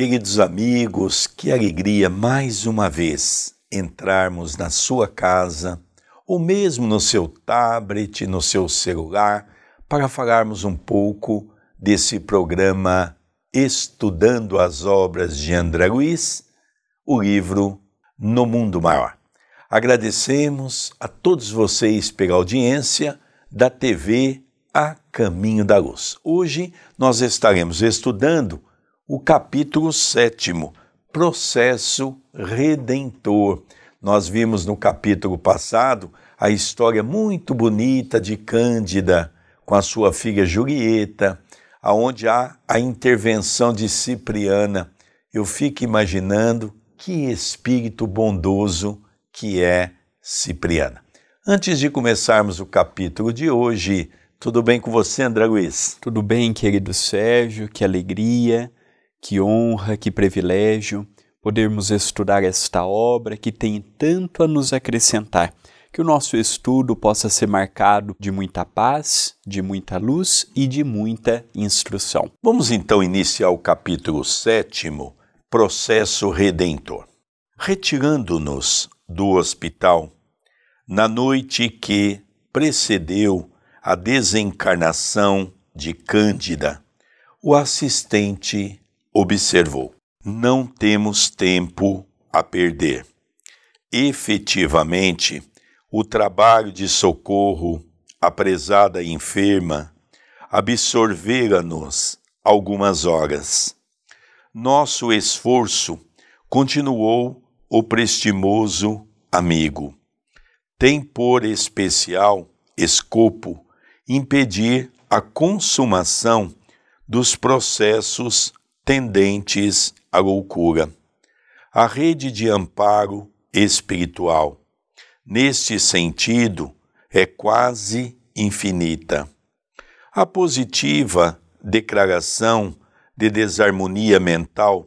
Queridos amigos, que alegria mais uma vez entrarmos na sua casa ou mesmo no seu tablet, no seu celular, para falarmos um pouco desse programa Estudando as Obras de André Luiz, o livro No Mundo Maior. Agradecemos a todos vocês pela audiência da TV A Caminho da Luz. Hoje nós estaremos estudando o capítulo 7, Processo Redentor. Nós vimos no capítulo passado a história muito bonita de Cândida com a sua filha Julieta, aonde há a intervenção de Cipriana. Eu fico imaginando que espírito bondoso que é Cipriana. Antes de começarmos o capítulo de hoje, tudo bem com você, André Luiz? Tudo bem, querido Sérgio, que alegria que honra, que privilégio podermos estudar esta obra que tem tanto a nos acrescentar. Que o nosso estudo possa ser marcado de muita paz, de muita luz e de muita instrução. Vamos então iniciar o capítulo 7, Processo Redentor. Retirando-nos do hospital, na noite que precedeu a desencarnação de Cândida, o assistente observou: não temos tempo a perder. Efetivamente, o trabalho de socorro à prezada enferma absorvera-nos algumas horas. Nosso esforço continuou o prestimoso amigo. Tem por especial escopo impedir a consumação dos processos tendentes à loucura. A rede de amparo espiritual, neste sentido, é quase infinita. A positiva declaração de desarmonia mental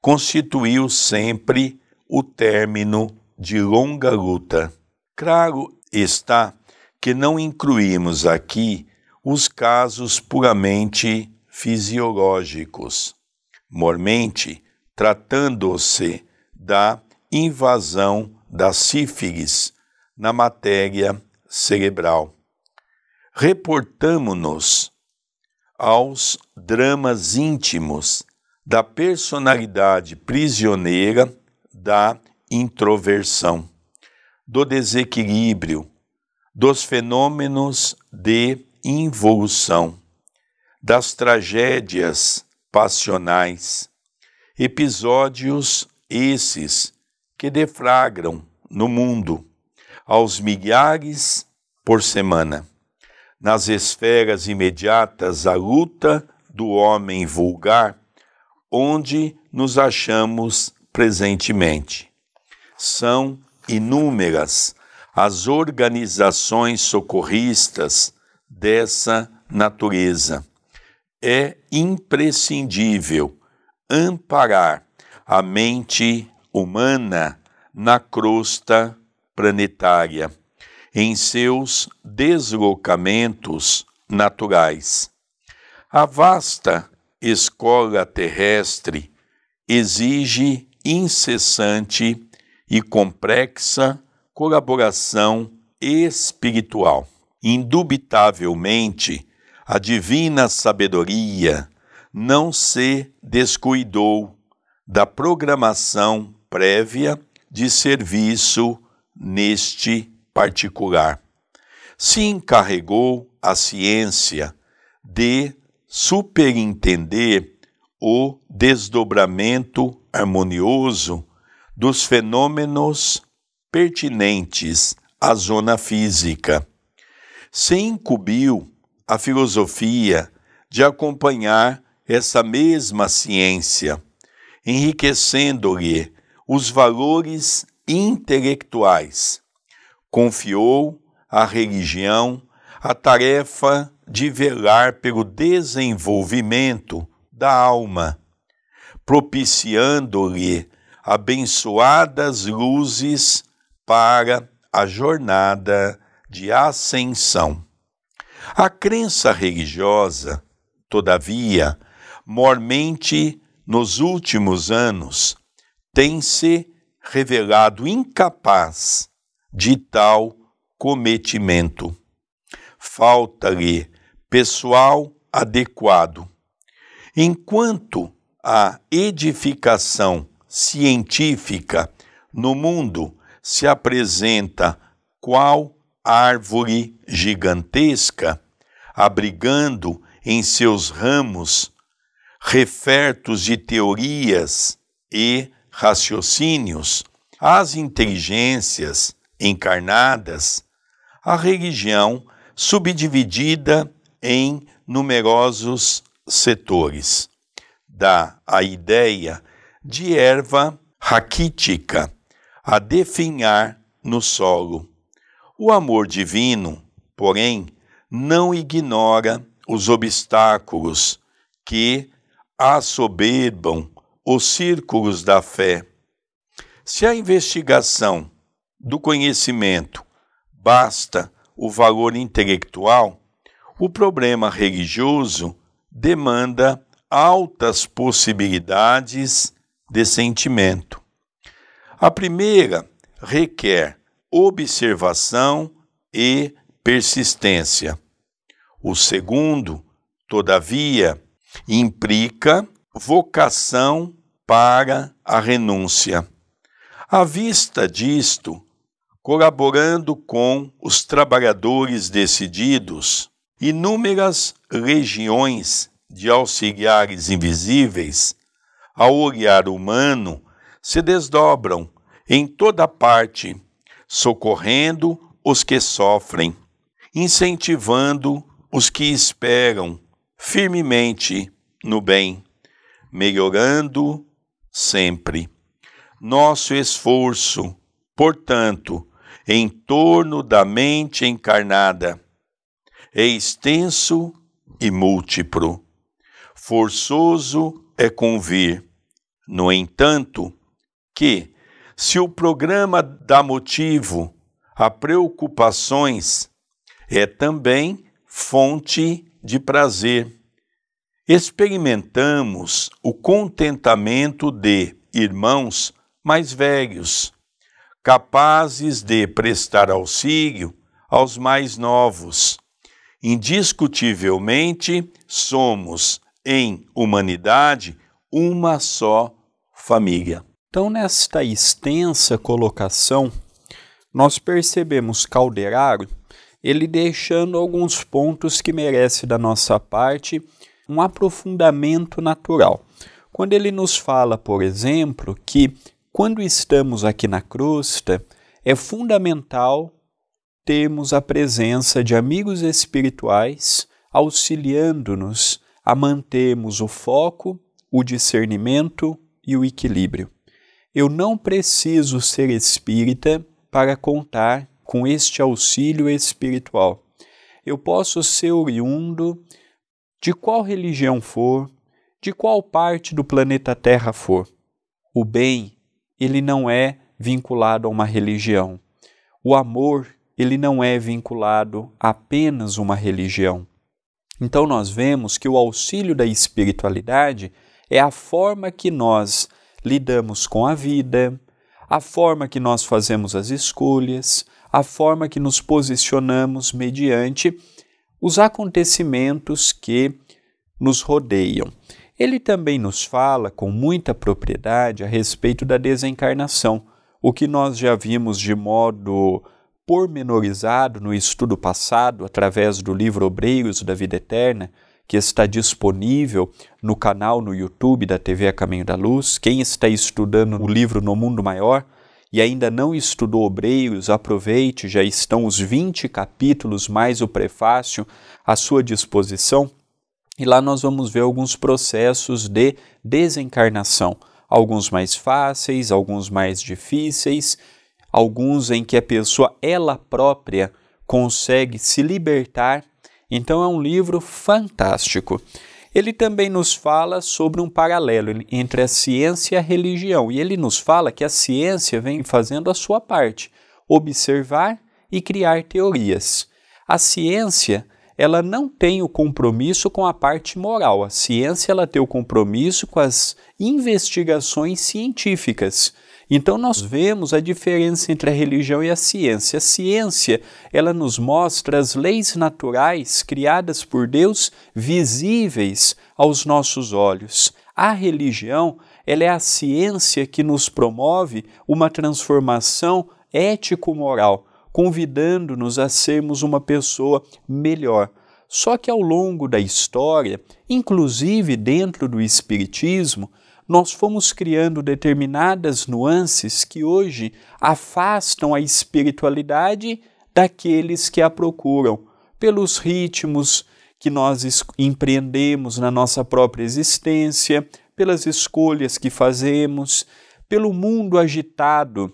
constituiu sempre o término de longa luta. Claro está que não incluímos aqui os casos puramente fisiológicos, mormente tratando-se da invasão da sífilis na matéria cerebral. Reportamo-nos aos dramas íntimos da personalidade prisioneira da introversão, do desequilíbrio, dos fenômenos de involução, das tragédias passionais. Episódios esses que deflagram no mundo aos milhares por semana. Nas esferas imediatas à luta do homem vulgar, onde nos achamos presentemente. São inúmeras as organizações socorristas dessa natureza é imprescindível amparar a mente humana na crosta planetária, em seus deslocamentos naturais. A vasta escola terrestre exige incessante e complexa colaboração espiritual. Indubitavelmente, a divina sabedoria não se descuidou da programação prévia de serviço neste particular. Se encarregou a ciência de superintender o desdobramento harmonioso dos fenômenos pertinentes à zona física. Se incumbiu a filosofia de acompanhar essa mesma ciência, enriquecendo-lhe os valores intelectuais. Confiou à religião a tarefa de velar pelo desenvolvimento da alma, propiciando-lhe abençoadas luzes para a jornada de ascensão. A crença religiosa, todavia, mormente nos últimos anos, tem se revelado incapaz de tal cometimento. Falta-lhe pessoal adequado. Enquanto a edificação científica no mundo se apresenta qual árvore gigantesca, abrigando em seus ramos refertos de teorias e raciocínios, as inteligências encarnadas, a religião subdividida em numerosos setores. Dá a ideia de erva raquítica a definhar no solo o amor divino, porém, não ignora os obstáculos que assoberbam os círculos da fé. Se a investigação do conhecimento basta o valor intelectual, o problema religioso demanda altas possibilidades de sentimento. A primeira requer observação e persistência. O segundo, todavia, implica vocação para a renúncia. À vista disto, colaborando com os trabalhadores decididos, inúmeras regiões de auxiliares invisíveis, ao olhar humano, se desdobram em toda parte socorrendo os que sofrem, incentivando os que esperam firmemente no bem, melhorando sempre. Nosso esforço, portanto, em torno da mente encarnada é extenso e múltiplo. Forçoso é convir, no entanto, que, se o programa dá motivo a preocupações, é também fonte de prazer. Experimentamos o contentamento de irmãos mais velhos, capazes de prestar auxílio aos mais novos. Indiscutivelmente, somos, em humanidade, uma só família. Então, nesta extensa colocação, nós percebemos Calderaro ele deixando alguns pontos que merece da nossa parte um aprofundamento natural. Quando ele nos fala, por exemplo, que quando estamos aqui na crosta, é fundamental termos a presença de amigos espirituais auxiliando-nos a mantermos o foco, o discernimento e o equilíbrio. Eu não preciso ser espírita para contar com este auxílio espiritual. Eu posso ser oriundo de qual religião for, de qual parte do planeta Terra for. O bem, ele não é vinculado a uma religião. O amor, ele não é vinculado a apenas uma religião. Então nós vemos que o auxílio da espiritualidade é a forma que nós lidamos com a vida, a forma que nós fazemos as escolhas, a forma que nos posicionamos mediante os acontecimentos que nos rodeiam. Ele também nos fala com muita propriedade a respeito da desencarnação, o que nós já vimos de modo pormenorizado no estudo passado, através do livro Obreiros da Vida Eterna, que está disponível no canal no YouTube da TV A Caminho da Luz. Quem está estudando o livro No Mundo Maior e ainda não estudou Obreiros, aproveite, já estão os 20 capítulos mais o prefácio à sua disposição. E lá nós vamos ver alguns processos de desencarnação, alguns mais fáceis, alguns mais difíceis, alguns em que a pessoa ela própria consegue se libertar então é um livro fantástico. Ele também nos fala sobre um paralelo entre a ciência e a religião, e ele nos fala que a ciência vem fazendo a sua parte, observar e criar teorias. A ciência, ela não tem o compromisso com a parte moral. A ciência ela tem o compromisso com as investigações científicas. Então nós vemos a diferença entre a religião e a ciência. A ciência, ela nos mostra as leis naturais criadas por Deus visíveis aos nossos olhos. A religião, ela é a ciência que nos promove uma transformação ético-moral, convidando-nos a sermos uma pessoa melhor. Só que ao longo da história, inclusive dentro do Espiritismo, nós fomos criando determinadas nuances que hoje afastam a espiritualidade daqueles que a procuram, pelos ritmos que nós empreendemos na nossa própria existência, pelas escolhas que fazemos, pelo mundo agitado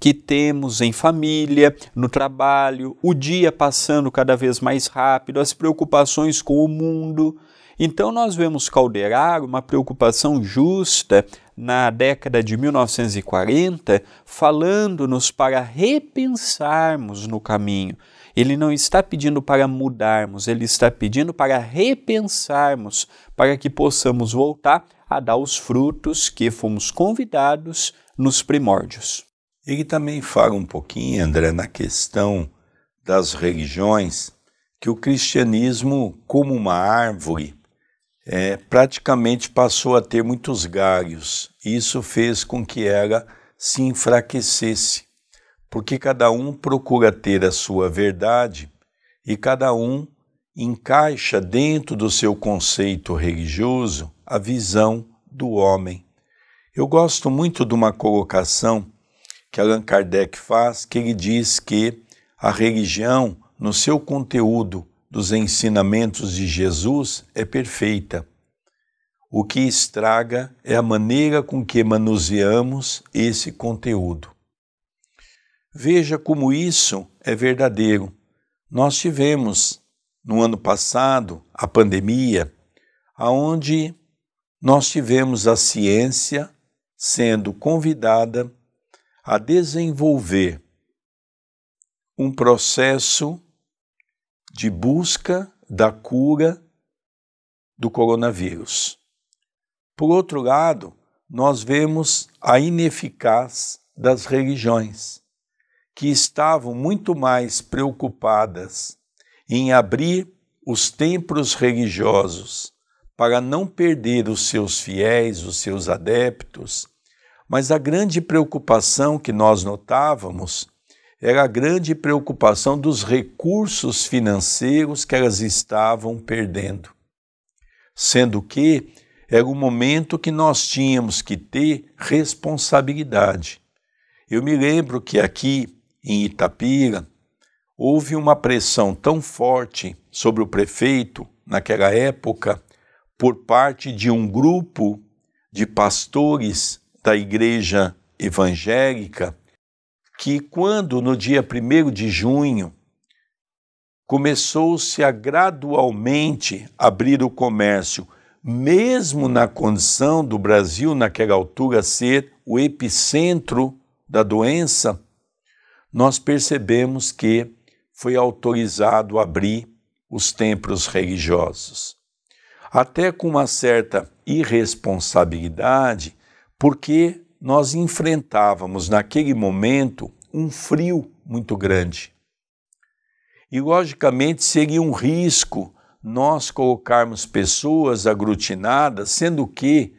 que temos em família, no trabalho, o dia passando cada vez mais rápido, as preocupações com o mundo. Então, nós vemos Calderaro uma preocupação justa na década de 1940, falando-nos para repensarmos no caminho. Ele não está pedindo para mudarmos, ele está pedindo para repensarmos, para que possamos voltar a dar os frutos que fomos convidados nos primórdios. Ele também fala um pouquinho, André, na questão das religiões, que o cristianismo, como uma árvore, é, praticamente passou a ter muitos galhos. Isso fez com que ela se enfraquecesse, porque cada um procura ter a sua verdade e cada um encaixa dentro do seu conceito religioso a visão do homem. Eu gosto muito de uma colocação que Allan Kardec faz, que ele diz que a religião, no seu conteúdo dos ensinamentos de Jesus é perfeita. O que estraga é a maneira com que manuseamos esse conteúdo. Veja como isso é verdadeiro. Nós tivemos no ano passado a pandemia, aonde nós tivemos a ciência sendo convidada a desenvolver um processo de busca da cura do coronavírus. Por outro lado, nós vemos a ineficaz das religiões, que estavam muito mais preocupadas em abrir os templos religiosos para não perder os seus fiéis, os seus adeptos, mas a grande preocupação que nós notávamos era a grande preocupação dos recursos financeiros que elas estavam perdendo. Sendo que era um momento que nós tínhamos que ter responsabilidade. Eu me lembro que aqui em Itapira houve uma pressão tão forte sobre o prefeito, naquela época, por parte de um grupo de pastores da igreja evangélica que quando no dia 1 de junho começou-se a gradualmente abrir o comércio, mesmo na condição do Brasil naquela altura ser o epicentro da doença, nós percebemos que foi autorizado abrir os templos religiosos. Até com uma certa irresponsabilidade, porque nós enfrentávamos naquele momento um frio muito grande. E, logicamente, seria um risco nós colocarmos pessoas aglutinadas, sendo que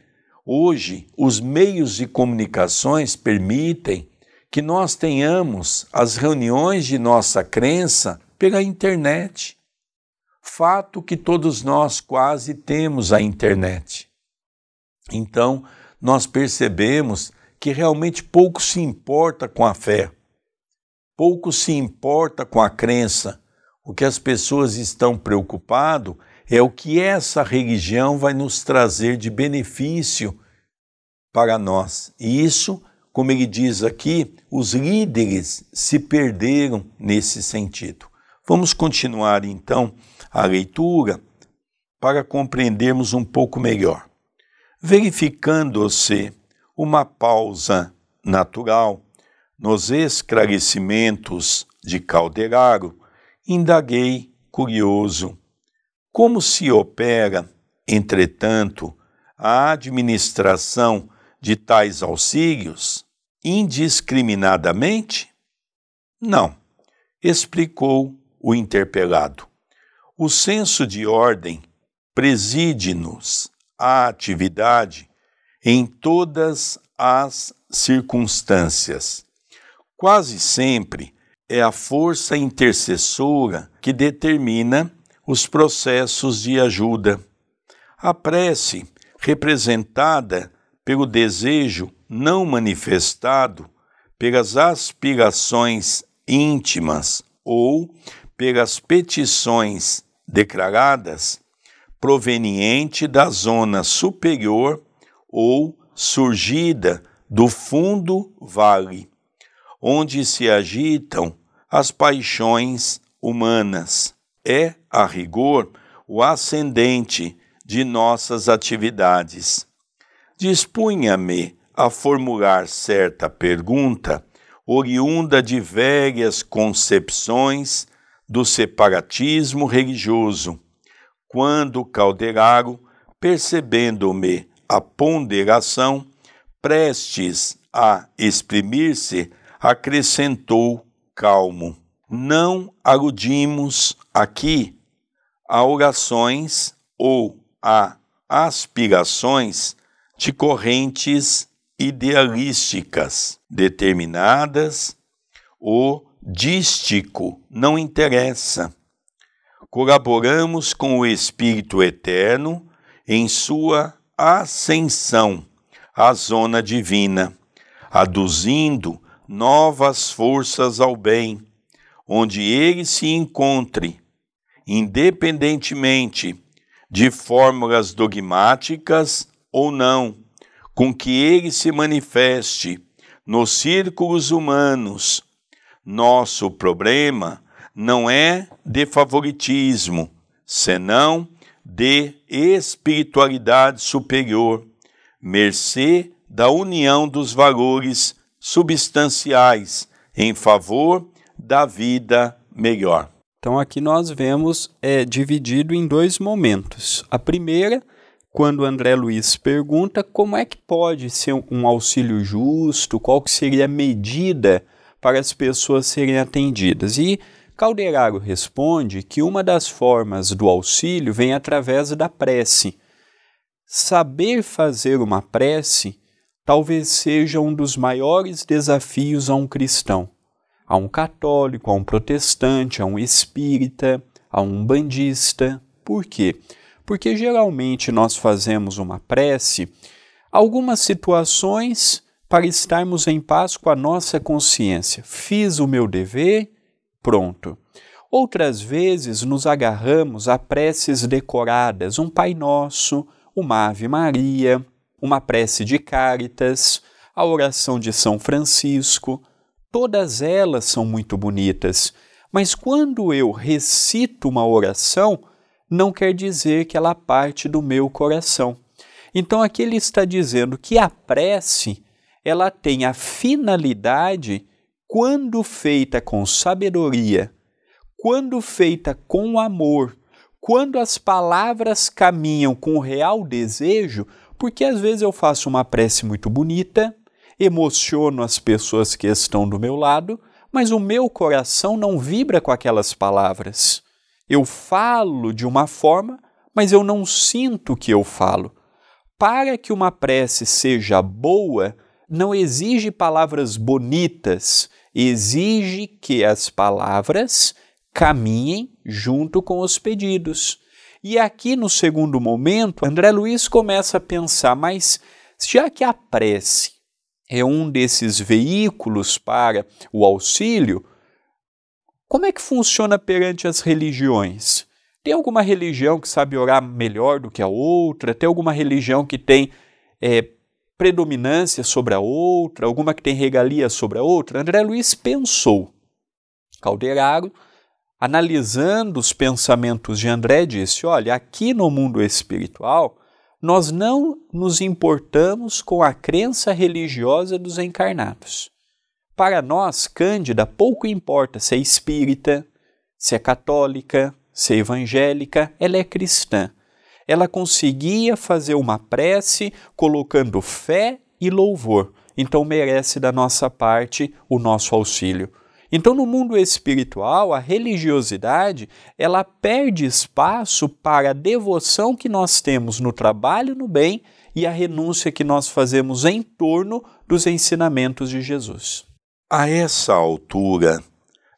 hoje os meios de comunicações permitem que nós tenhamos as reuniões de nossa crença pela internet. Fato que todos nós quase temos a internet. Então, nós percebemos que realmente pouco se importa com a fé, pouco se importa com a crença. O que as pessoas estão preocupadas é o que essa religião vai nos trazer de benefício para nós. E isso, como ele diz aqui, os líderes se perderam nesse sentido. Vamos continuar então a leitura para compreendermos um pouco melhor. Verificando-se uma pausa natural nos esclarecimentos de Calderaro, indaguei curioso. Como se opera, entretanto, a administração de tais auxílios indiscriminadamente? Não, explicou o interpelado. O senso de ordem preside-nos à atividade em todas as circunstâncias. Quase sempre é a força intercessora que determina os processos de ajuda. A prece, representada pelo desejo não manifestado, pelas aspirações íntimas ou pelas petições declaradas, proveniente da zona superior ou surgida do fundo vale, onde se agitam as paixões humanas. É, a rigor, o ascendente de nossas atividades. Dispunha-me a formular certa pergunta oriunda de velhas concepções do separatismo religioso, quando Calderaro, percebendo-me a ponderação, prestes a exprimir-se, acrescentou calmo. Não aludimos aqui a orações ou a aspirações de correntes idealísticas determinadas, o dístico não interessa. Colaboramos com o Espírito Eterno em sua ascensão à zona divina, aduzindo novas forças ao bem, onde ele se encontre, independentemente de fórmulas dogmáticas ou não, com que ele se manifeste nos círculos humanos. Nosso problema não é de favoritismo, senão de espiritualidade superior, mercê da união dos valores substanciais em favor da vida melhor. Então aqui nós vemos é dividido em dois momentos. A primeira, quando André Luiz pergunta como é que pode ser um auxílio justo, qual que seria a medida para as pessoas serem atendidas. E Calderaro responde que uma das formas do auxílio vem através da prece. Saber fazer uma prece talvez seja um dos maiores desafios a um cristão, a um católico, a um protestante, a um espírita, a um bandista. Por quê? Porque geralmente nós fazemos uma prece algumas situações para estarmos em paz com a nossa consciência. Fiz o meu dever, pronto. Outras vezes nos agarramos a preces decoradas, um Pai Nosso, uma Ave Maria, uma prece de Cáritas, a oração de São Francisco. Todas elas são muito bonitas, mas quando eu recito uma oração, não quer dizer que ela parte do meu coração. Então aqui ele está dizendo que a prece ela tem a finalidade quando feita com sabedoria, quando feita com amor, quando as palavras caminham com real desejo, porque às vezes eu faço uma prece muito bonita, emociono as pessoas que estão do meu lado, mas o meu coração não vibra com aquelas palavras. Eu falo de uma forma, mas eu não sinto o que eu falo. Para que uma prece seja boa, não exige palavras bonitas, exige que as palavras caminhem junto com os pedidos. E aqui no segundo momento, André Luiz começa a pensar, mas já que a prece é um desses veículos para o auxílio, como é que funciona perante as religiões? Tem alguma religião que sabe orar melhor do que a outra? Tem alguma religião que tem é, predominância sobre a outra, alguma que tem regalia sobre a outra? André Luiz pensou. Calderaro, analisando os pensamentos de André, disse: Olha, aqui no mundo espiritual, nós não nos importamos com a crença religiosa dos encarnados. Para nós, Cândida, pouco importa se é espírita, se é católica, se é evangélica, ela é cristã ela conseguia fazer uma prece colocando fé e louvor. Então merece da nossa parte o nosso auxílio. Então, no mundo espiritual, a religiosidade ela perde espaço para a devoção que nós temos no trabalho, no bem e a renúncia que nós fazemos em torno dos ensinamentos de Jesus. A essa altura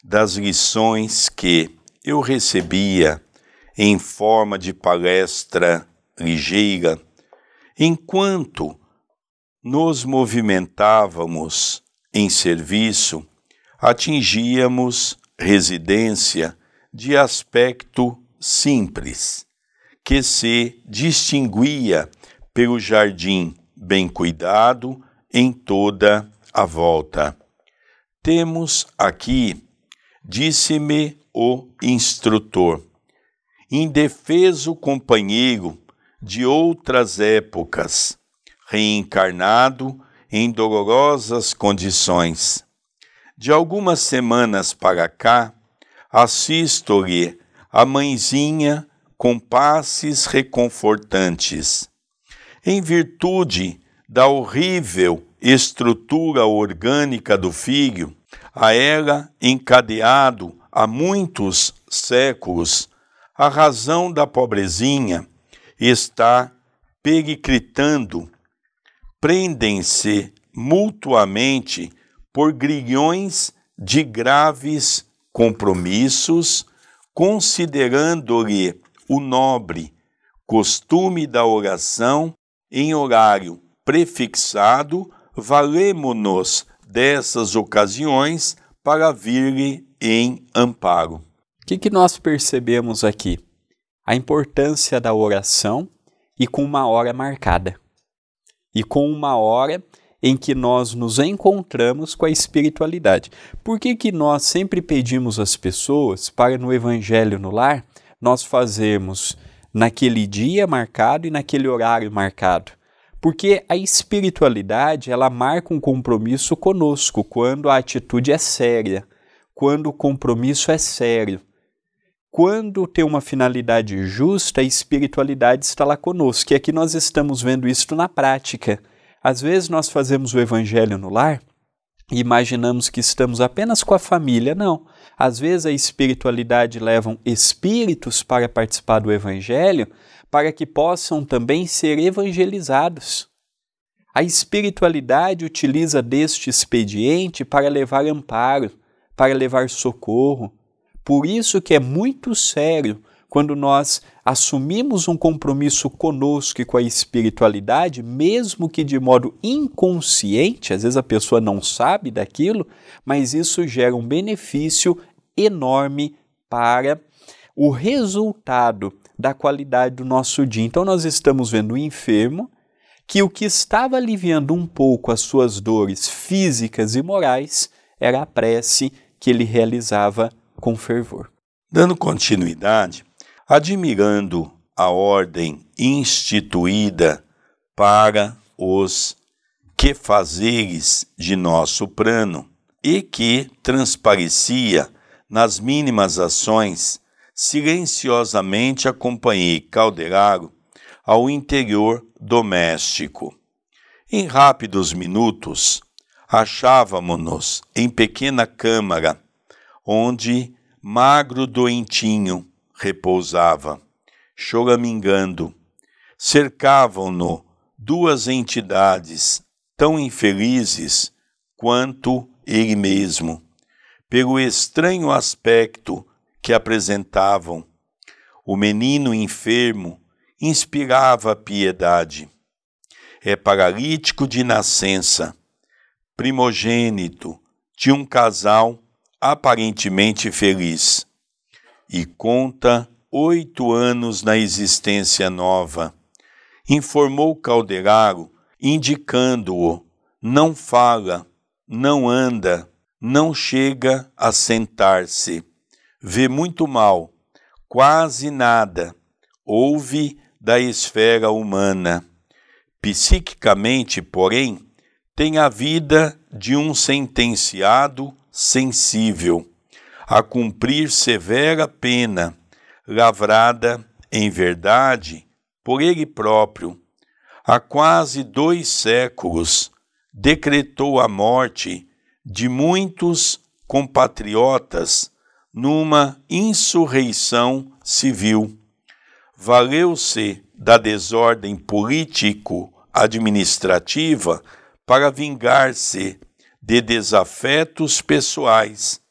das lições que eu recebia em forma de palestra ligeira, enquanto nos movimentávamos em serviço, atingíamos residência de aspecto simples, que se distinguia pelo jardim bem cuidado em toda a volta. Temos aqui, disse-me o instrutor, indefeso companheiro de outras épocas, reencarnado em dolorosas condições. De algumas semanas para cá, assisto-lhe a mãezinha com passes reconfortantes. Em virtude da horrível estrutura orgânica do filho, a ela encadeado há muitos séculos a razão da pobrezinha está periclitando. Prendem-se mutuamente por grilhões de graves compromissos, considerando-lhe o nobre costume da oração em horário prefixado, valemo-nos dessas ocasiões para vir-lhe em amparo que, que nós percebemos aqui? A importância da oração e com uma hora marcada. E com uma hora em que nós nos encontramos com a espiritualidade. Por que, que nós sempre pedimos às pessoas para no Evangelho no Lar nós fazermos naquele dia marcado e naquele horário marcado? Porque a espiritualidade, ela marca um compromisso conosco quando a atitude é séria, quando o compromisso é sério quando tem uma finalidade justa, a espiritualidade está lá conosco. E aqui nós estamos vendo isso na prática. Às vezes nós fazemos o evangelho no lar e imaginamos que estamos apenas com a família. Não. Às vezes a espiritualidade levam espíritos para participar do evangelho para que possam também ser evangelizados. A espiritualidade utiliza deste expediente para levar amparo, para levar socorro, por isso que é muito sério quando nós assumimos um compromisso conosco e com a espiritualidade, mesmo que de modo inconsciente, às vezes a pessoa não sabe daquilo, mas isso gera um benefício enorme para o resultado da qualidade do nosso dia. Então nós estamos vendo o enfermo que o que estava aliviando um pouco as suas dores físicas e morais era a prece que ele realizava com fervor. Dando continuidade, admirando a ordem instituída para os que fazeres de nosso plano e que transparecia nas mínimas ações, silenciosamente acompanhei Calderaro ao interior doméstico. Em rápidos minutos, achávamo-nos em pequena câmara onde, magro doentinho, repousava, choramingando. Cercavam-no duas entidades tão infelizes quanto ele mesmo, pelo estranho aspecto que apresentavam. O menino enfermo inspirava piedade. É paralítico de nascença, primogênito de um casal aparentemente feliz e conta oito anos na existência nova. Informou Calderaro, indicando-o: não fala, não anda, não chega a sentar-se, vê muito mal, quase nada, ouve da esfera humana. Psiquicamente, porém, tem a vida de um sentenciado sensível, a cumprir severa pena, lavrada em verdade por ele próprio. Há quase dois séculos decretou a morte de muitos compatriotas numa insurreição civil. Valeu-se da desordem político-administrativa para vingar-se de desafetos pessoais,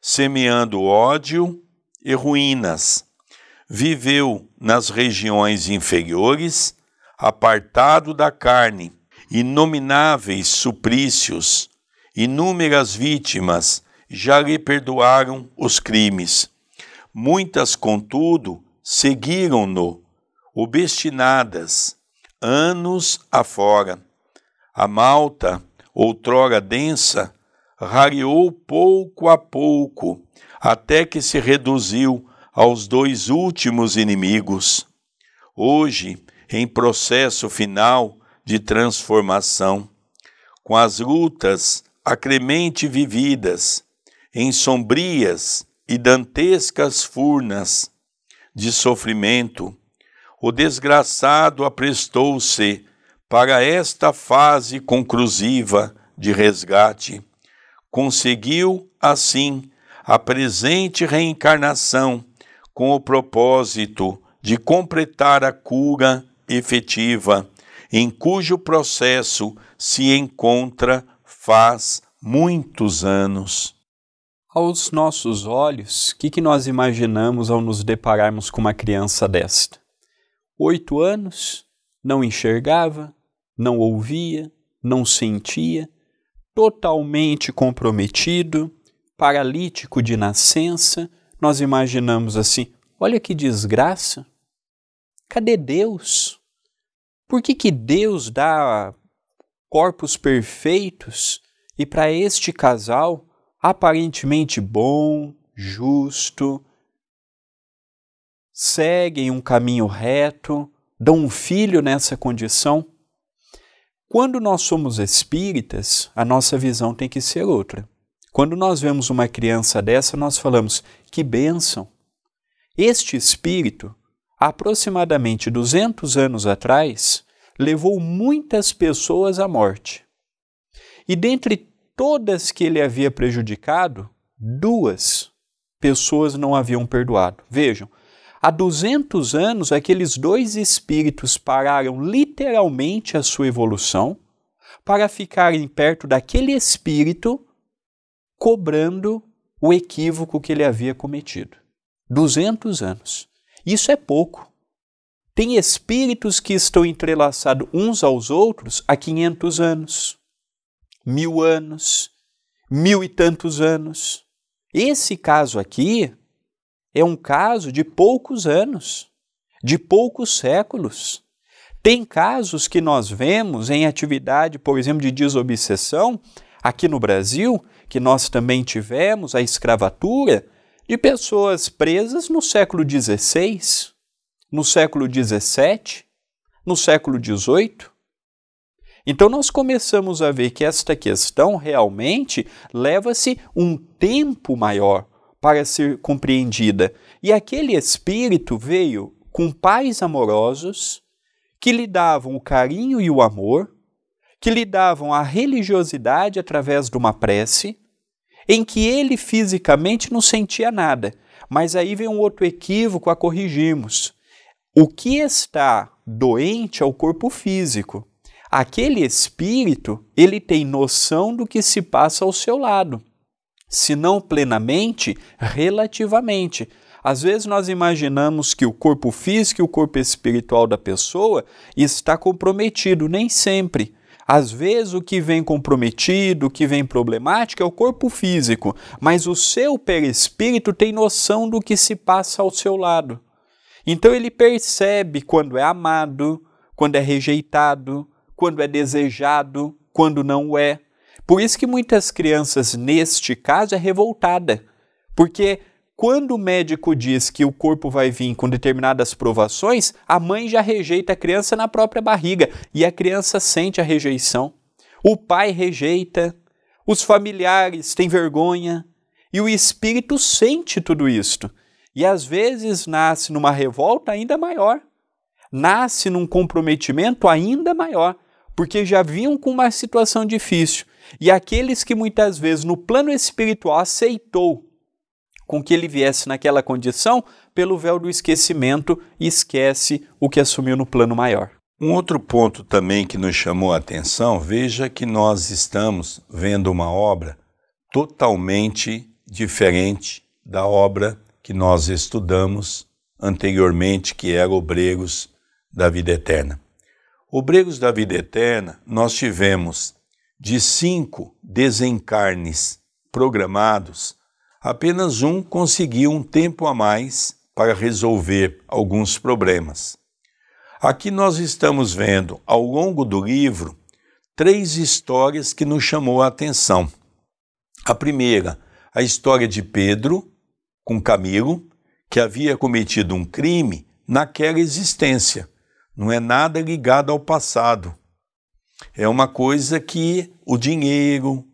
semeando ódio e ruínas. Viveu nas regiões inferiores, apartado da carne, inomináveis suplícios, inúmeras vítimas já lhe perdoaram os crimes. Muitas, contudo, seguiram-no, obstinadas, anos afora. A malta outrora densa, rareou pouco a pouco, até que se reduziu aos dois últimos inimigos. Hoje, em processo final de transformação, com as lutas acremente vividas, em sombrias e dantescas furnas de sofrimento, o desgraçado aprestou-se para esta fase conclusiva de resgate, conseguiu, assim, a presente reencarnação com o propósito de completar a cura efetiva, em cujo processo se encontra faz muitos anos. Aos nossos olhos, o que, que nós imaginamos ao nos depararmos com uma criança desta? Oito anos, não enxergava, não ouvia, não sentia, totalmente comprometido, paralítico de nascença, nós imaginamos assim: olha que desgraça! Cadê Deus? Por que, que Deus dá corpos perfeitos e para este casal aparentemente bom, justo, seguem um caminho reto, dão um filho nessa condição, quando nós somos espíritas, a nossa visão tem que ser outra. Quando nós vemos uma criança dessa, nós falamos: que bênção! Este espírito, aproximadamente 200 anos atrás, levou muitas pessoas à morte. E dentre todas que ele havia prejudicado, duas pessoas não haviam perdoado. Vejam, Há 200 anos, aqueles é dois espíritos pararam literalmente a sua evolução para ficarem perto daquele espírito cobrando o equívoco que ele havia cometido. 200 anos. Isso é pouco. Tem espíritos que estão entrelaçados uns aos outros há 500 anos, mil anos, mil e tantos anos. Esse caso aqui é um caso de poucos anos, de poucos séculos. Tem casos que nós vemos em atividade, por exemplo, de desobsessão, aqui no Brasil, que nós também tivemos a escravatura, de pessoas presas no século XVI, no século XVII, no século XVIII. Então nós começamos a ver que esta questão realmente leva-se um tempo maior para ser compreendida. E aquele espírito veio com pais amorosos que lhe davam o carinho e o amor, que lhe davam a religiosidade através de uma prece, em que ele fisicamente não sentia nada. Mas aí vem um outro equívoco a corrigirmos. O que está doente é o corpo físico. Aquele espírito, ele tem noção do que se passa ao seu lado se não plenamente, relativamente. Às vezes nós imaginamos que o corpo físico e o corpo espiritual da pessoa está comprometido, nem sempre. Às vezes o que vem comprometido, o que vem problemático é o corpo físico, mas o seu perispírito tem noção do que se passa ao seu lado. Então ele percebe quando é amado, quando é rejeitado, quando é desejado, quando não é. Por isso que muitas crianças, neste caso, é revoltada, porque quando o médico diz que o corpo vai vir com determinadas provações, a mãe já rejeita a criança na própria barriga e a criança sente a rejeição. O pai rejeita, os familiares têm vergonha e o espírito sente tudo isto. E às vezes nasce numa revolta ainda maior, nasce num comprometimento ainda maior, porque já vinham com uma situação difícil e aqueles que muitas vezes no plano espiritual aceitou com que ele viesse naquela condição, pelo véu do esquecimento, esquece o que assumiu no plano maior. Um outro ponto também que nos chamou a atenção, veja que nós estamos vendo uma obra totalmente diferente da obra que nós estudamos anteriormente, que era Obregos da Vida Eterna. Obregos da Vida Eterna, nós tivemos de cinco desencarnes programados, apenas um conseguiu um tempo a mais para resolver alguns problemas. Aqui nós estamos vendo, ao longo do livro, três histórias que nos chamou a atenção. A primeira, a história de Pedro com Camilo, que havia cometido um crime naquela existência. Não é nada ligado ao passado, é uma coisa que o dinheiro,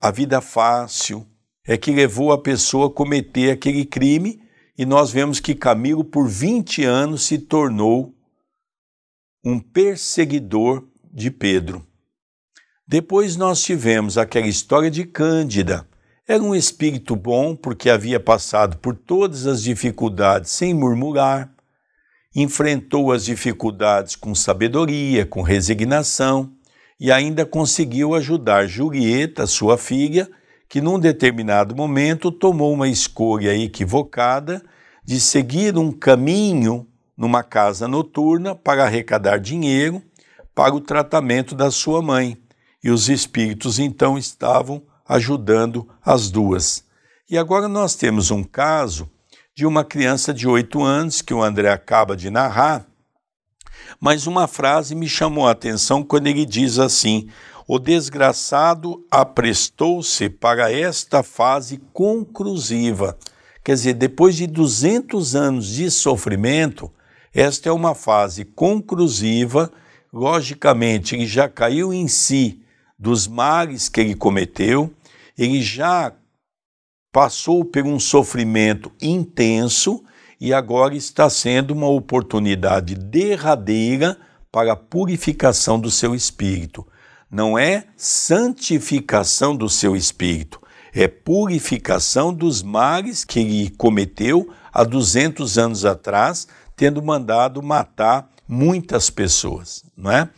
a vida fácil, é que levou a pessoa a cometer aquele crime e nós vemos que Camilo, por 20 anos, se tornou um perseguidor de Pedro. Depois nós tivemos aquela história de Cândida. Era um espírito bom porque havia passado por todas as dificuldades sem murmurar enfrentou as dificuldades com sabedoria, com resignação e ainda conseguiu ajudar Julieta, sua filha, que num determinado momento tomou uma escolha equivocada de seguir um caminho numa casa noturna para arrecadar dinheiro para o tratamento da sua mãe. E os espíritos então estavam ajudando as duas. E agora nós temos um caso de uma criança de oito anos, que o André acaba de narrar, mas uma frase me chamou a atenção quando ele diz assim: O desgraçado aprestou-se para esta fase conclusiva. Quer dizer, depois de 200 anos de sofrimento, esta é uma fase conclusiva. Logicamente, ele já caiu em si dos males que ele cometeu, ele já passou por um sofrimento intenso e agora está sendo uma oportunidade derradeira para a purificação do seu espírito. Não é santificação do seu espírito, é purificação dos males que ele cometeu há 200 anos atrás, tendo mandado matar muitas pessoas, não é?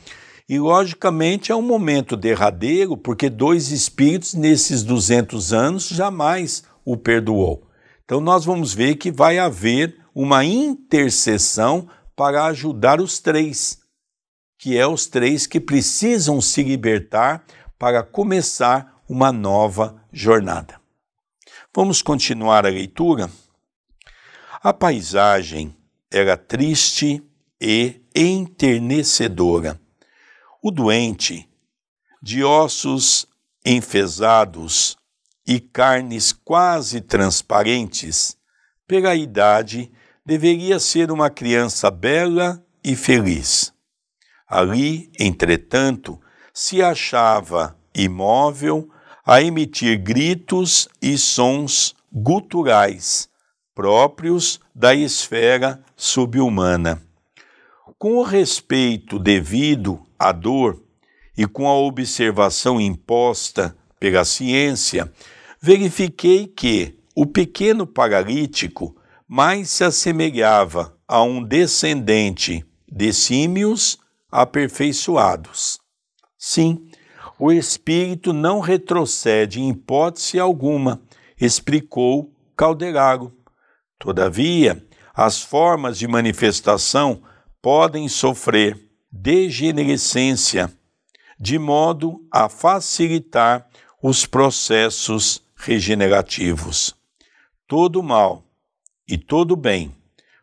E, logicamente, é um momento derradeiro, porque dois espíritos, nesses 200 anos, jamais o perdoou. Então, nós vamos ver que vai haver uma intercessão para ajudar os três, que é os três que precisam se libertar para começar uma nova jornada. Vamos continuar a leitura? A paisagem era triste e enternecedora o doente, de ossos enfesados e carnes quase transparentes, pela idade, deveria ser uma criança bela e feliz. Ali, entretanto, se achava imóvel a emitir gritos e sons guturais próprios da esfera subhumana. Com o respeito devido à dor e com a observação imposta pela ciência, verifiquei que o pequeno paralítico mais se assemelhava a um descendente de símios aperfeiçoados. Sim, o espírito não retrocede em hipótese alguma, explicou Calderago. Todavia, as formas de manifestação podem sofrer degenerescência, de modo a facilitar os processos regenerativos. Todo mal e todo bem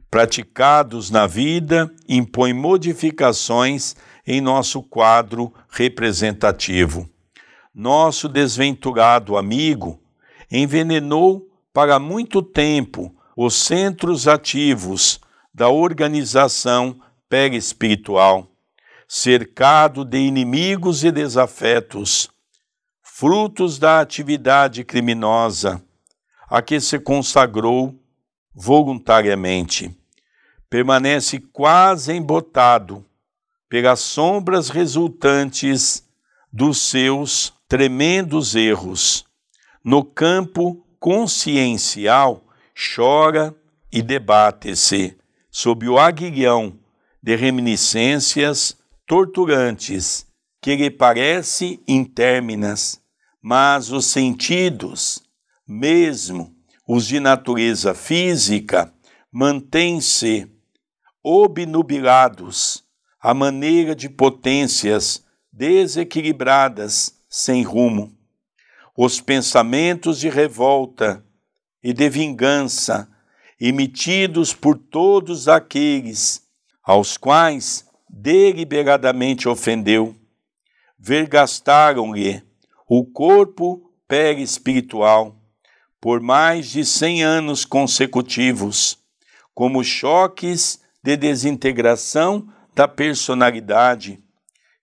praticados na vida impõem modificações em nosso quadro representativo. Nosso desventurado amigo envenenou para muito tempo os centros ativos da organização pele espiritual, cercado de inimigos e desafetos, frutos da atividade criminosa a que se consagrou voluntariamente. Permanece quase embotado pelas sombras resultantes dos seus tremendos erros. No campo consciencial, chora e debate-se sob o aguilhão de reminiscências torturantes que lhe parece interminas, mas os sentidos, mesmo os de natureza física, mantêm-se obnubilados à maneira de potências desequilibradas sem rumo. Os pensamentos de revolta e de vingança, emitidos por todos aqueles aos quais deliberadamente ofendeu, vergastaram-lhe o corpo perispiritual por mais de cem anos consecutivos, como choques de desintegração da personalidade,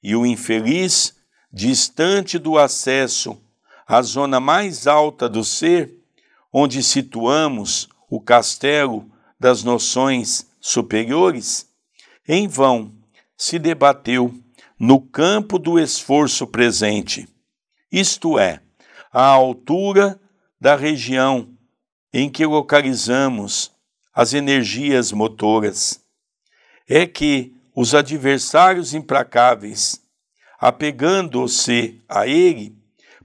e o infeliz, distante do acesso à zona mais alta do ser, onde situamos o castelo das noções superiores, em vão se debateu no campo do esforço presente, isto é, à altura da região em que localizamos as energias motoras. É que os adversários implacáveis, apegando-se a ele,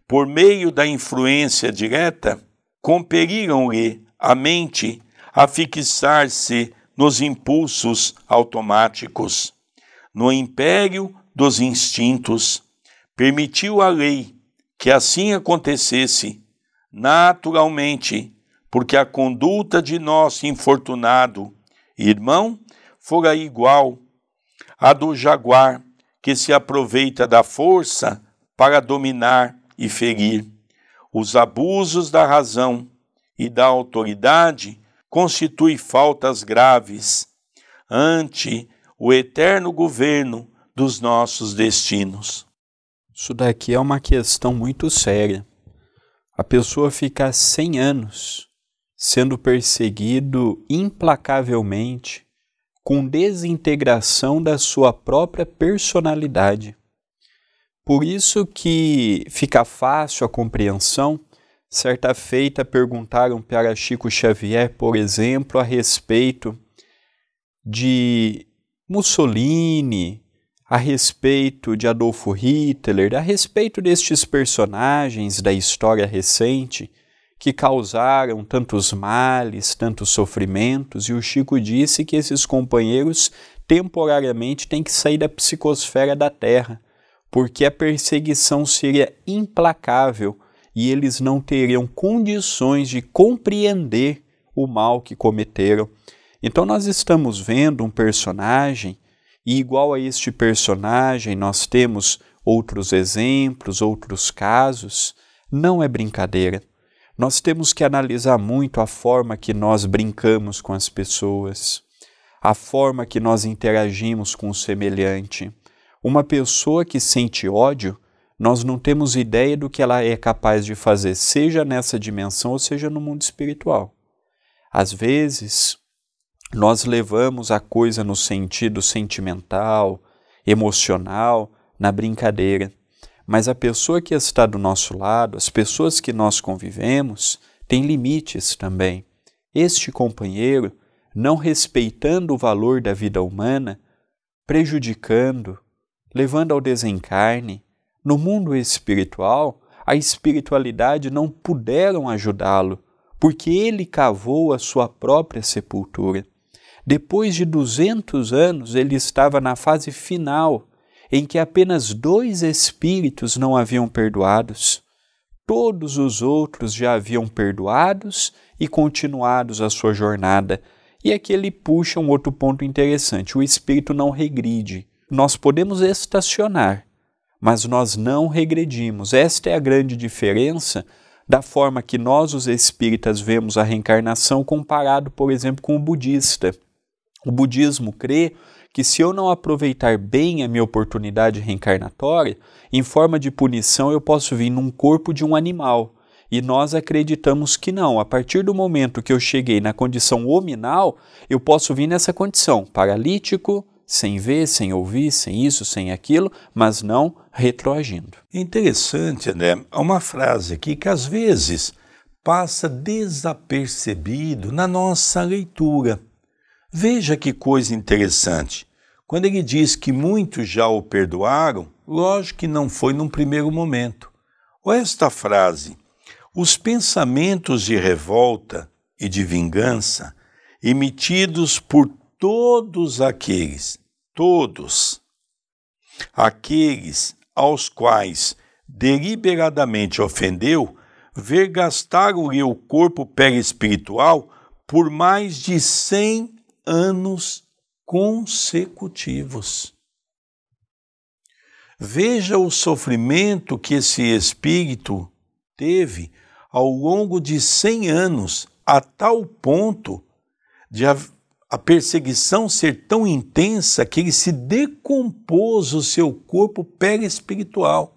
por meio da influência direta, compeliram-lhe a mente a fixar-se nos impulsos automáticos, no império dos instintos. Permitiu a lei que assim acontecesse, naturalmente, porque a conduta de nosso infortunado irmão fora igual à do jaguar que se aproveita da força para dominar e ferir. Os abusos da razão e da autoridade constitui faltas graves ante o eterno governo dos nossos destinos. Isso daqui é uma questão muito séria. A pessoa ficar 100 anos sendo perseguido implacavelmente com desintegração da sua própria personalidade. Por isso que fica fácil a compreensão Certa feita perguntaram para Chico Xavier, por exemplo, a respeito de Mussolini, a respeito de Adolfo Hitler, a respeito destes personagens da história recente que causaram tantos males, tantos sofrimentos, e o Chico disse que esses companheiros temporariamente têm que sair da psicosfera da Terra, porque a perseguição seria implacável e eles não teriam condições de compreender o mal que cometeram. Então, nós estamos vendo um personagem, e igual a este personagem, nós temos outros exemplos, outros casos. Não é brincadeira. Nós temos que analisar muito a forma que nós brincamos com as pessoas, a forma que nós interagimos com o semelhante. Uma pessoa que sente ódio, nós não temos ideia do que ela é capaz de fazer, seja nessa dimensão ou seja no mundo espiritual. Às vezes, nós levamos a coisa no sentido sentimental, emocional, na brincadeira. Mas a pessoa que está do nosso lado, as pessoas que nós convivemos, tem limites também. Este companheiro, não respeitando o valor da vida humana, prejudicando, levando ao desencarne, no mundo espiritual, a espiritualidade não puderam ajudá-lo, porque ele cavou a sua própria sepultura. Depois de 200 anos, ele estava na fase final, em que apenas dois espíritos não haviam perdoados. Todos os outros já haviam perdoados e continuados a sua jornada. E aqui ele puxa um outro ponto interessante: o espírito não regride. Nós podemos estacionar, mas nós não regredimos. Esta é a grande diferença da forma que nós, os espíritas, vemos a reencarnação comparado, por exemplo, com o budista. O budismo crê que se eu não aproveitar bem a minha oportunidade reencarnatória, em forma de punição eu posso vir num corpo de um animal. E nós acreditamos que não. A partir do momento que eu cheguei na condição hominal, eu posso vir nessa condição paralítico, sem ver, sem ouvir, sem isso, sem aquilo, mas não retroagindo. É interessante, né? Há uma frase aqui que às vezes passa desapercebido na nossa leitura. Veja que coisa interessante. Quando ele diz que muitos já o perdoaram, lógico que não foi num primeiro momento. Ou esta frase: os pensamentos de revolta e de vingança emitidos por todos aqueles, todos aqueles aos quais deliberadamente ofendeu, vergastaram-lhe o corpo perispiritual por mais de cem anos consecutivos. Veja o sofrimento que esse espírito teve ao longo de cem anos, a tal ponto de a perseguição ser tão intensa que ele se decompôs o seu corpo perispiritual.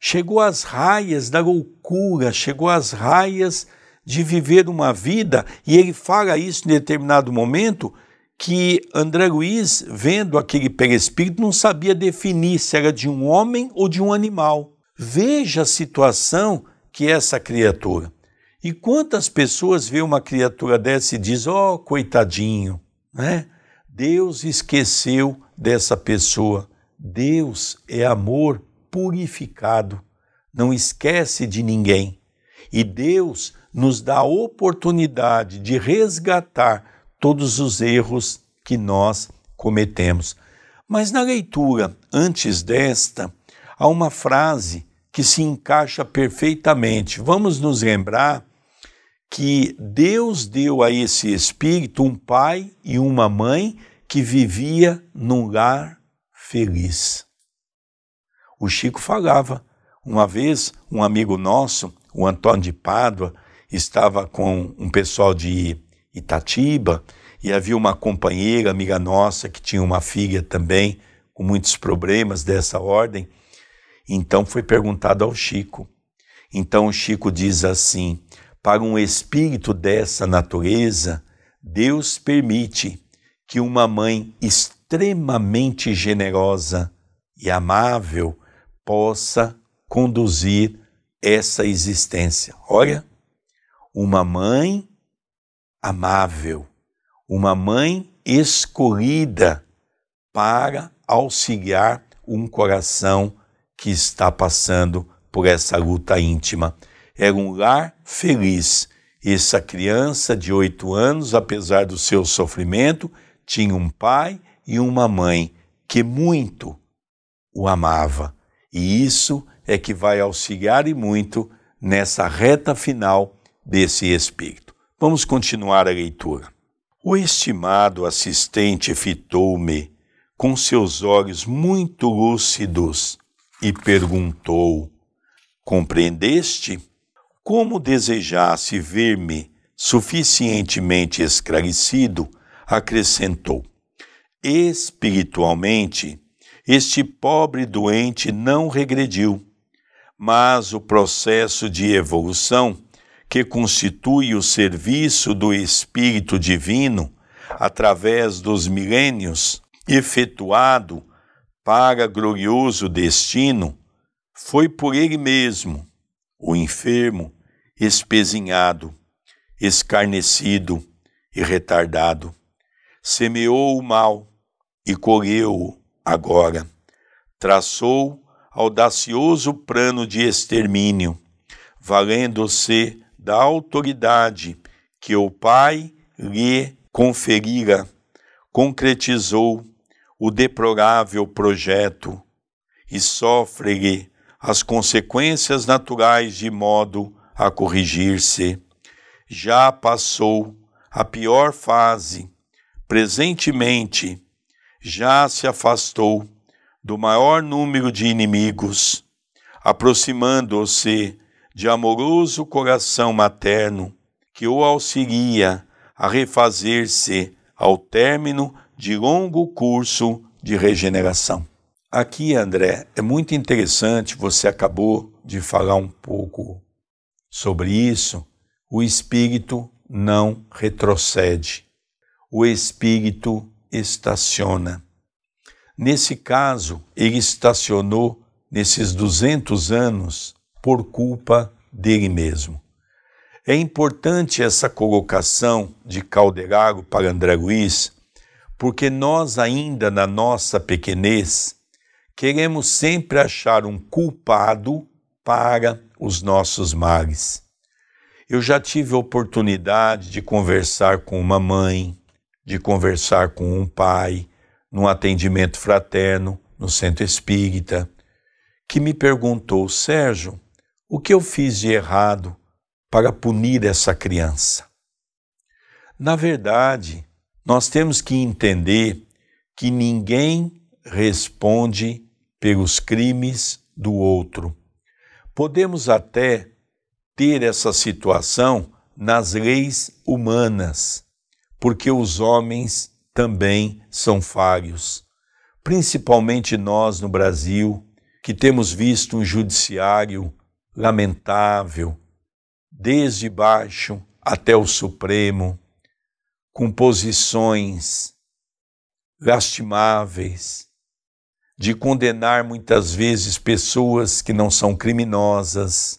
Chegou às raias da loucura, chegou às raias de viver uma vida, e ele fala isso em determinado momento, que André Luiz, vendo aquele perispírito, não sabia definir se era de um homem ou de um animal. Veja a situação que é essa criatura. E quantas pessoas vê uma criatura dessa e diz: "Ó, oh, coitadinho", né? Deus esqueceu dessa pessoa. Deus é amor purificado, não esquece de ninguém. E Deus nos dá a oportunidade de resgatar todos os erros que nós cometemos. Mas na leitura antes desta, há uma frase que se encaixa perfeitamente. Vamos nos lembrar que Deus deu a esse espírito um pai e uma mãe que vivia num lugar feliz. O Chico falava, uma vez um amigo nosso, o Antônio de Pádua, estava com um pessoal de Itatiba e havia uma companheira, amiga nossa, que tinha uma filha também com muitos problemas dessa ordem. Então foi perguntado ao Chico. Então o Chico diz assim: para um espírito dessa natureza, Deus permite que uma mãe extremamente generosa e amável possa conduzir essa existência. Olha, uma mãe amável, uma mãe escolhida para auxiliar um coração que está passando por essa luta íntima. Era um lar feliz. Essa criança de oito anos, apesar do seu sofrimento, tinha um pai e uma mãe que muito o amava. E isso é que vai auxiliar e muito nessa reta final desse espírito. Vamos continuar a leitura. O estimado assistente fitou-me com seus olhos muito lúcidos e perguntou: Compreendeste? como desejasse ver-me suficientemente esclarecido, acrescentou: Espiritualmente, este pobre doente não regrediu, mas o processo de evolução que constitui o serviço do Espírito Divino através dos milênios, efetuado para glorioso destino, foi por ele mesmo, o enfermo, espezinhado, escarnecido e retardado. Semeou o mal e colheu-o agora. Traçou audacioso plano de extermínio, valendo-se da autoridade que o Pai lhe conferira, concretizou o deplorável projeto e sofre-lhe as consequências naturais de modo a corrigir-se. Já passou a pior fase, presentemente já se afastou do maior número de inimigos, aproximando-se de amoroso coração materno que o auxilia a refazer-se ao término de longo curso de regeneração. Aqui, André, é muito interessante, você acabou de falar um pouco Sobre isso, o espírito não retrocede, o espírito estaciona. Nesse caso, ele estacionou nesses 200 anos por culpa dele mesmo. É importante essa colocação de Calderago para André Luiz, porque nós ainda na nossa pequenez queremos sempre achar um culpado para os nossos males. Eu já tive oportunidade de conversar com uma mãe, de conversar com um pai, num atendimento fraterno, no centro espírita, que me perguntou: Sérgio, o que eu fiz de errado para punir essa criança? Na verdade, nós temos que entender que ninguém responde pelos crimes do outro. Podemos até ter essa situação nas leis humanas, porque os homens também são falhos, principalmente nós no Brasil, que temos visto um judiciário lamentável, desde baixo até o Supremo, com posições lastimáveis, de condenar muitas vezes pessoas que não são criminosas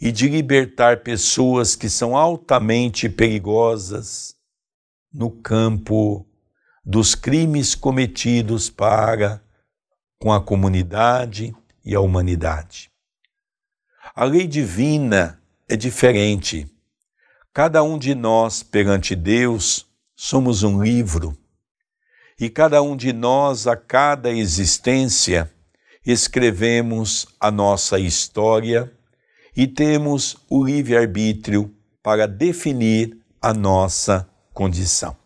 e de libertar pessoas que são altamente perigosas no campo dos crimes cometidos para com a comunidade e a humanidade. A lei divina é diferente. Cada um de nós perante Deus somos um livro e cada um de nós, a cada existência, escrevemos a nossa história e temos o livre-arbítrio para definir a nossa condição.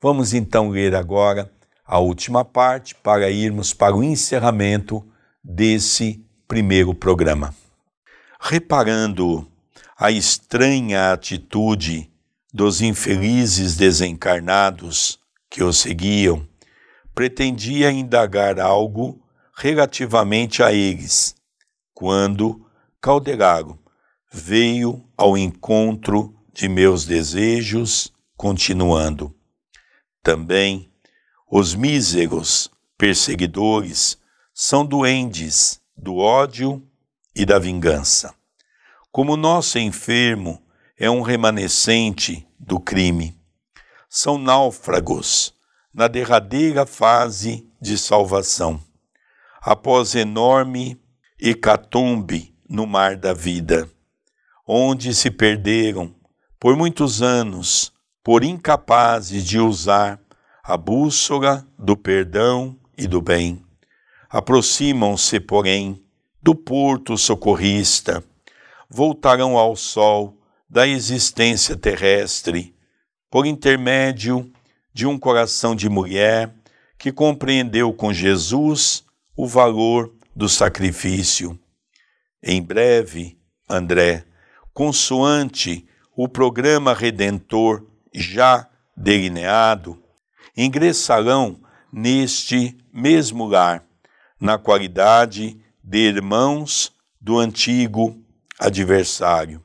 Vamos então ler agora a última parte para irmos para o encerramento desse primeiro programa. Reparando a estranha atitude dos infelizes desencarnados que o seguiam, pretendia indagar algo relativamente a eles, quando Calderago veio ao encontro de meus desejos, continuando. Também os míseros perseguidores são duendes do ódio e da vingança. Como nosso enfermo é um remanescente do crime, são náufragos na derradeira fase de salvação, após enorme hecatombe no mar da vida, onde se perderam por muitos anos por incapazes de usar a bússola do perdão e do bem. Aproximam-se, porém, do porto socorrista, voltarão ao sol da existência terrestre por intermédio de um coração de mulher que compreendeu com Jesus o valor do sacrifício. Em breve, André, consoante o programa redentor já delineado, ingressarão neste mesmo lar, na qualidade de irmãos do antigo adversário.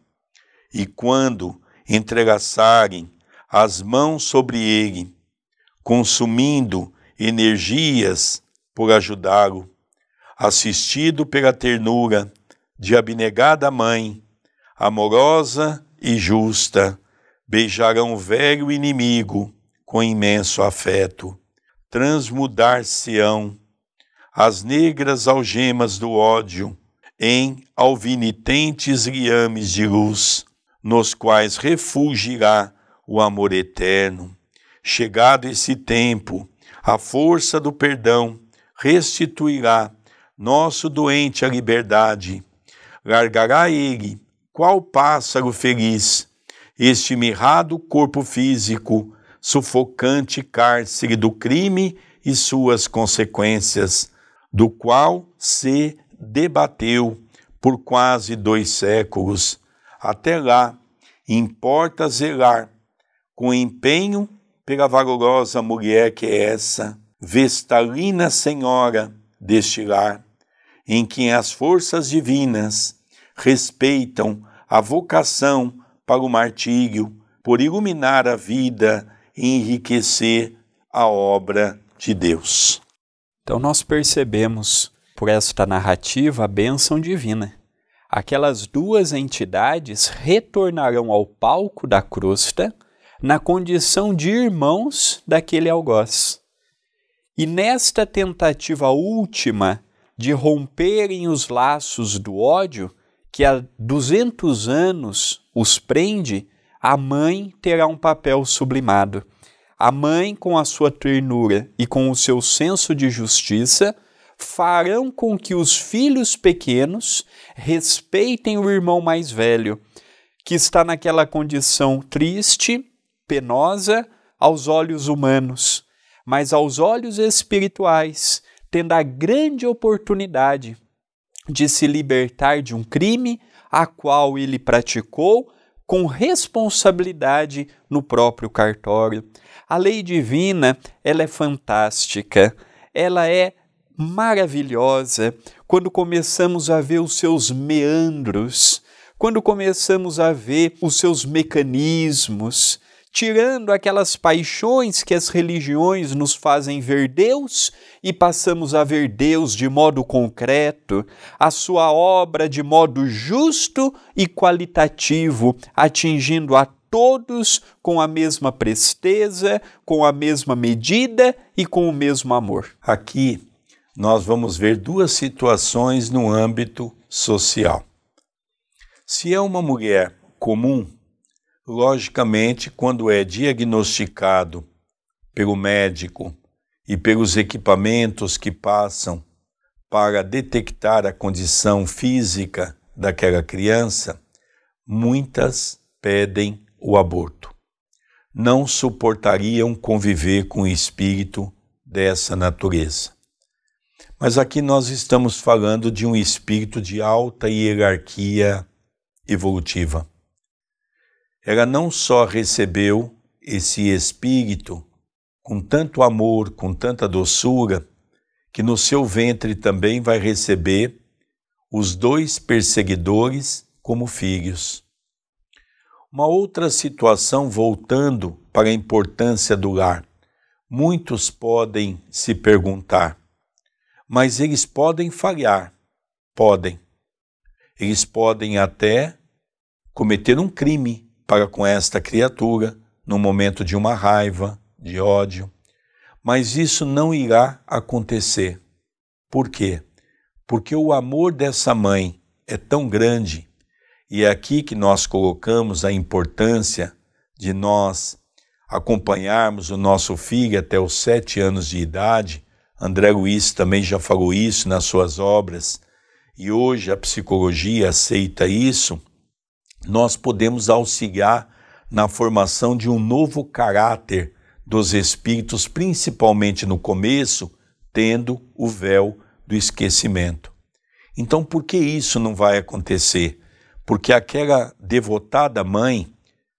E quando entregaçarem as mãos sobre ele, consumindo energias por ajudá-lo, assistido pela ternura de abnegada mãe, amorosa e justa, beijarão o velho inimigo com imenso afeto. Transmudar-se-ão as negras algemas do ódio em alvinitentes liames de luz, nos quais refugirá o amor eterno. Chegado esse tempo, a força do perdão restituirá nosso doente à liberdade. Largará ele, qual pássaro feliz, este mirrado corpo físico, sufocante cárcere do crime e suas consequências, do qual se debateu por quase dois séculos. Até lá, importa zelar com empenho pela valorosa mulher que é essa, vestalina senhora deste lar, em quem as forças divinas respeitam a vocação para o martírio, por iluminar a vida e enriquecer a obra de Deus. Então nós percebemos por esta narrativa a bênção divina. Aquelas duas entidades retornarão ao palco da crosta na condição de irmãos daquele algoz. E nesta tentativa última de romperem os laços do ódio que há 200 anos os prende, a mãe terá um papel sublimado. A mãe, com a sua ternura e com o seu senso de justiça, farão com que os filhos pequenos respeitem o irmão mais velho, que está naquela condição triste penosa aos olhos humanos, mas aos olhos espirituais, tendo a grande oportunidade de se libertar de um crime a qual ele praticou com responsabilidade no próprio cartório. A lei divina, ela é fantástica, ela é maravilhosa quando começamos a ver os seus meandros, quando começamos a ver os seus mecanismos, tirando aquelas paixões que as religiões nos fazem ver Deus e passamos a ver Deus de modo concreto, a sua obra de modo justo e qualitativo, atingindo a todos com a mesma presteza, com a mesma medida e com o mesmo amor. Aqui nós vamos ver duas situações no âmbito social. Se é uma mulher comum Logicamente, quando é diagnosticado pelo médico e pelos equipamentos que passam para detectar a condição física daquela criança, muitas pedem o aborto. Não suportariam conviver com o espírito dessa natureza. Mas aqui nós estamos falando de um espírito de alta hierarquia evolutiva ela não só recebeu esse espírito com tanto amor, com tanta doçura, que no seu ventre também vai receber os dois perseguidores como filhos. Uma outra situação, voltando para a importância do lar. Muitos podem se perguntar, mas eles podem falhar. Podem. Eles podem até cometer um crime para com esta criatura no momento de uma raiva, de ódio. Mas isso não irá acontecer. Por quê? Porque o amor dessa mãe é tão grande, e é aqui que nós colocamos a importância de nós acompanharmos o nosso filho até os sete anos de idade. André Luiz também já falou isso nas suas obras, e hoje a psicologia aceita isso nós podemos auxiliar na formação de um novo caráter dos espíritos, principalmente no começo, tendo o véu do esquecimento. Então, por que isso não vai acontecer? Porque aquela devotada mãe,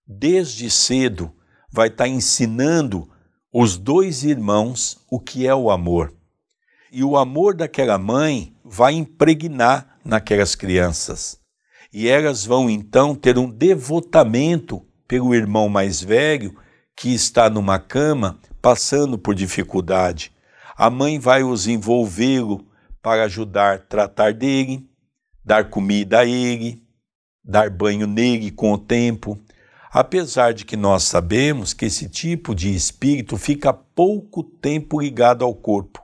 desde cedo, vai estar tá ensinando os dois irmãos o que é o amor. E o amor daquela mãe vai impregnar naquelas crianças e elas vão então ter um devotamento pelo irmão mais velho que está numa cama passando por dificuldade. A mãe vai os envolvê-lo para ajudar a tratar dele, dar comida a ele, dar banho nele com o tempo. Apesar de que nós sabemos que esse tipo de espírito fica pouco tempo ligado ao corpo.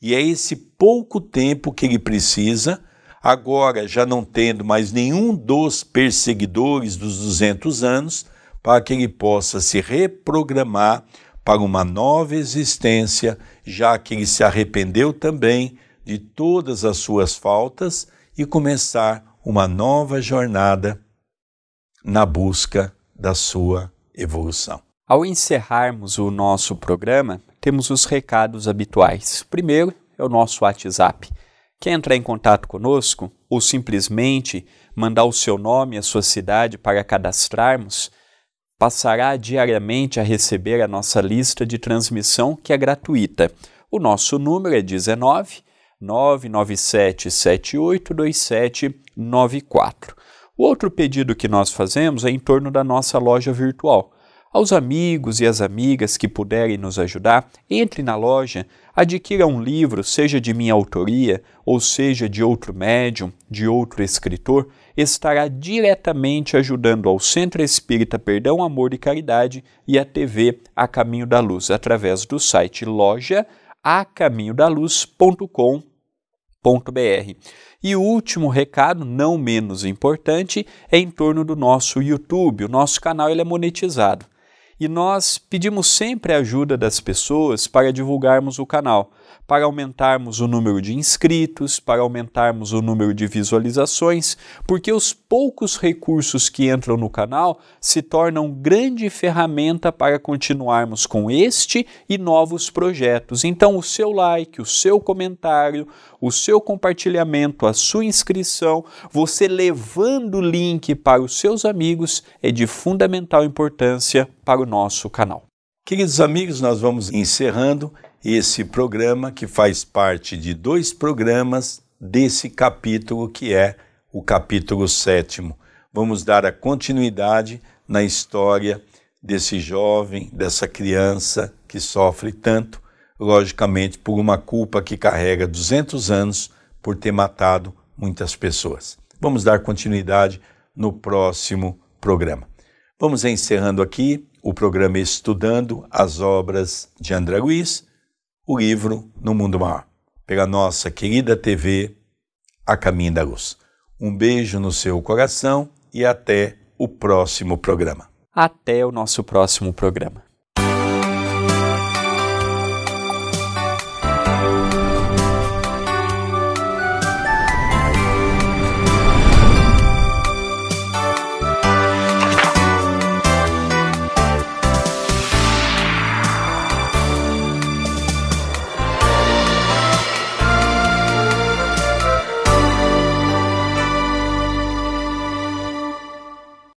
E é esse pouco tempo que ele precisa agora já não tendo mais nenhum dos perseguidores dos 200 anos, para que ele possa se reprogramar para uma nova existência, já que ele se arrependeu também de todas as suas faltas e começar uma nova jornada na busca da sua evolução. Ao encerrarmos o nosso programa, temos os recados habituais. Primeiro é o nosso WhatsApp Quer entrar em contato conosco ou simplesmente mandar o seu nome e a sua cidade para cadastrarmos? Passará diariamente a receber a nossa lista de transmissão que é gratuita. O nosso número é 19 997782794. O outro pedido que nós fazemos é em torno da nossa loja virtual. Aos amigos e às amigas que puderem nos ajudar, entre na loja, adquira um livro, seja de minha autoria, ou seja de outro médium, de outro escritor, estará diretamente ajudando ao Centro Espírita Perdão, Amor e Caridade e a TV A Caminho da Luz, através do site loja E o último recado, não menos importante, é em torno do nosso YouTube. O nosso canal ele é monetizado e nós pedimos sempre a ajuda das pessoas para divulgarmos o canal para aumentarmos o número de inscritos, para aumentarmos o número de visualizações, porque os poucos recursos que entram no canal se tornam grande ferramenta para continuarmos com este e novos projetos. Então, o seu like, o seu comentário, o seu compartilhamento, a sua inscrição, você levando o link para os seus amigos é de fundamental importância para o nosso canal. Queridos amigos, nós vamos encerrando esse programa que faz parte de dois programas desse capítulo que é o capítulo sétimo. Vamos dar a continuidade na história desse jovem, dessa criança que sofre tanto, logicamente por uma culpa que carrega 200 anos por ter matado muitas pessoas. Vamos dar continuidade no próximo programa. Vamos encerrando aqui o programa Estudando as Obras de André Luiz o livro No Mundo Maior, pela nossa querida TV A Caminho da Luz. Um beijo no seu coração e até o próximo programa. Até o nosso próximo programa.